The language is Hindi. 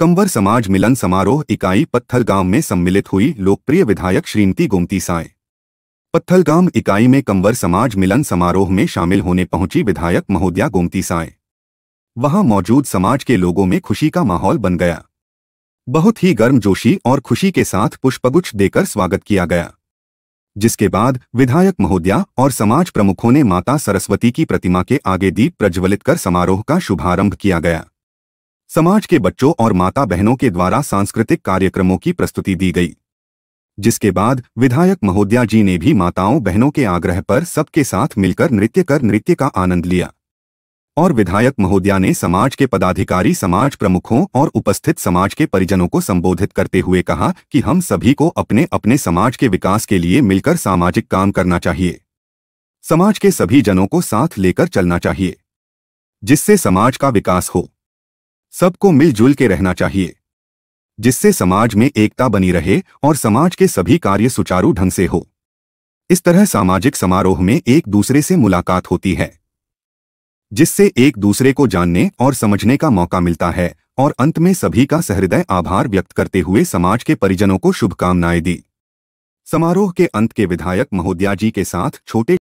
कंवर समाज मिलन समारोह इकाई पत्थलगांव में सम्मिलित हुई लोकप्रिय विधायक श्रीमती गोमती साय पत्थलगाम इकाई में कंवर समाज मिलन समारोह में शामिल होने पहुंची विधायक महोदया गोमती साय वहां मौजूद समाज के लोगों में खुशी का माहौल बन गया बहुत ही गर्मजोशी और खुशी के साथ पुष्पगुच्छ देकर स्वागत किया गया जिसके बाद विधायक महोदया और समाज प्रमुखों ने माता सरस्वती की प्रतिमा के आगे दीप प्रज्वलित कर समारोह का शुभारंभ किया गया समाज के बच्चों और माता बहनों के द्वारा सांस्कृतिक कार्यक्रमों की प्रस्तुति दी गई जिसके बाद विधायक महोदया जी ने भी माताओं बहनों के आग्रह पर सबके साथ मिलकर नृत्य कर नृत्य का आनंद लिया और विधायक महोदया ने समाज के पदाधिकारी समाज प्रमुखों और उपस्थित समाज के परिजनों को संबोधित करते हुए कहा कि हम सभी को अपने अपने समाज के विकास के लिए मिलकर सामाजिक काम करना चाहिए समाज के सभी जनों को साथ लेकर चलना चाहिए जिससे समाज का विकास हो सबको मिलजुल के रहना चाहिए जिससे समाज में एकता बनी रहे और समाज के सभी कार्य सुचारू ढंग से हो इस तरह सामाजिक समारोह में एक दूसरे से मुलाकात होती है जिससे एक दूसरे को जानने और समझने का मौका मिलता है और अंत में सभी का सहृदय आभार व्यक्त करते हुए समाज के परिजनों को शुभकामनाएं दी समारोह के अंत के विधायक महोदया जी के साथ छोटे